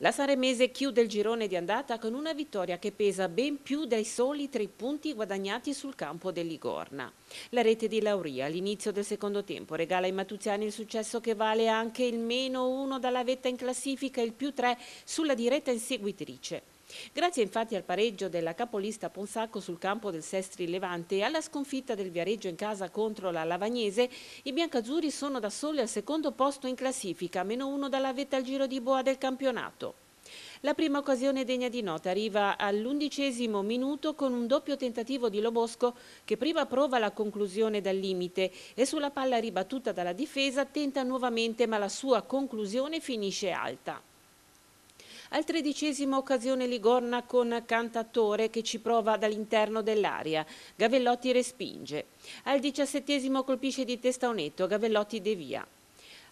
La Saremese chiude il girone di andata con una vittoria che pesa ben più dei soli tre punti guadagnati sul campo del Ligorna. La rete di Lauria all'inizio del secondo tempo regala ai matuziani il successo che vale anche il meno uno dalla vetta in classifica e il più tre sulla diretta inseguitrice. Grazie infatti al pareggio della capolista Ponsacco sul campo del Sestri Levante e alla sconfitta del Viareggio in casa contro la Lavagnese, i biancazzurri sono da soli al secondo posto in classifica, meno uno dalla vetta al giro di boa del campionato. La prima occasione degna di nota arriva all'undicesimo minuto con un doppio tentativo di Lobosco che prima prova la conclusione dal limite e sulla palla ribattuta dalla difesa tenta nuovamente ma la sua conclusione finisce alta. Al tredicesimo occasione Ligorna con Cantatore che ci prova dall'interno dell'aria. Gavellotti respinge. Al diciassettesimo colpisce di testa Onetto, Gavellotti devia.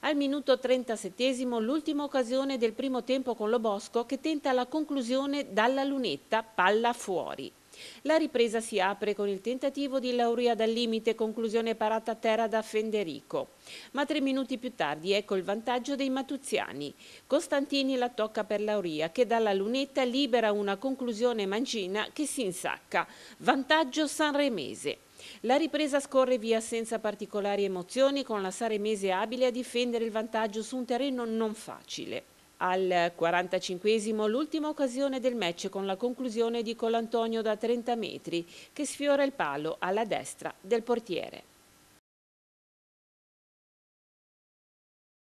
Al minuto 37 l'ultima occasione del primo tempo con Lobosco che tenta la conclusione dalla lunetta palla fuori. La ripresa si apre con il tentativo di Lauria dal limite, conclusione parata a terra da Fenderico. Ma tre minuti più tardi ecco il vantaggio dei matuziani. Costantini la tocca per Lauria che dalla lunetta libera una conclusione mancina che si insacca. Vantaggio sanremese. La ripresa scorre via senza particolari emozioni con la Saremese abile a difendere il vantaggio su un terreno non facile. Al 45 l'ultima occasione del match con la conclusione di Colantonio da 30 metri che sfiora il palo alla destra del portiere.